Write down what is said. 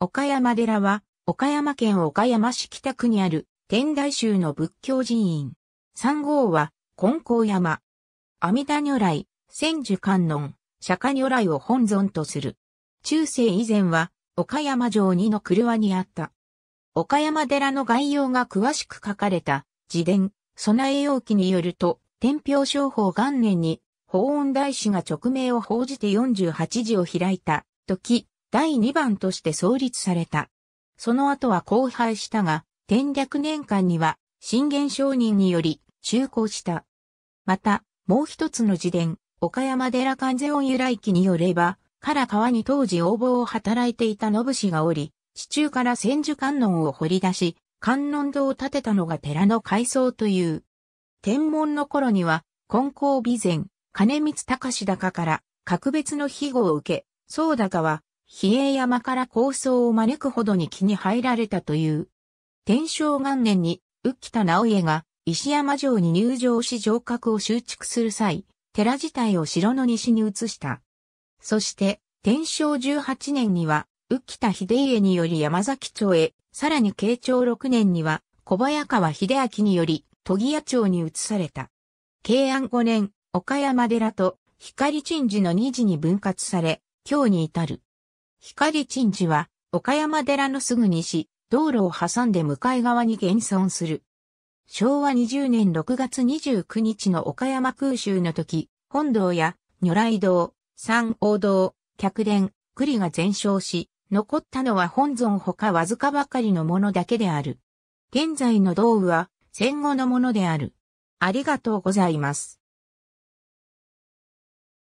岡山寺は、岡山県岡山市北区にある天台宗の仏教寺院。三号は、金光山。阿弥陀如来、千手観音、釈迦如来を本尊とする。中世以前は、岡山城二の車にあった。岡山寺の概要が詳しく書かれた、自伝、備え容器によると、天平商法元年に、法音大師が直命を報じて48時を開いた、時、第2番として創立された。その後は荒廃したが、天略年間には、信玄商人により、中航した。また、もう一つの自伝、岡山寺関世音由来記によれば、から川に当時応募を働いていた信氏がおり、地中から千住観音を掘り出し、観音堂を建てたのが寺の改装という。天文の頃には、金光備前、金光隆高から、格別の庇護を受け、宗高は、比叡山から構想を招くほどに気に入られたという。天正元年に、浮田直家が石山城に入城し城郭を修築する際、寺自体を城の西に移した。そして、天正十八年には、浮田秀家により山崎町へ、さらに慶長六年には、小早川秀明により、都議屋町に移された。慶安五年、岡山寺と光鎮寺の二寺に分割され、今日に至る。光鎮寺は、岡山寺のすぐ西、道路を挟んで向かい側に現存する。昭和20年6月29日の岡山空襲の時、本堂や如来堂、三王堂、客殿、栗が全焼し、残ったのは本尊ほかわずかばかりのものだけである。現在の道具は戦後のものである。ありがとうございます。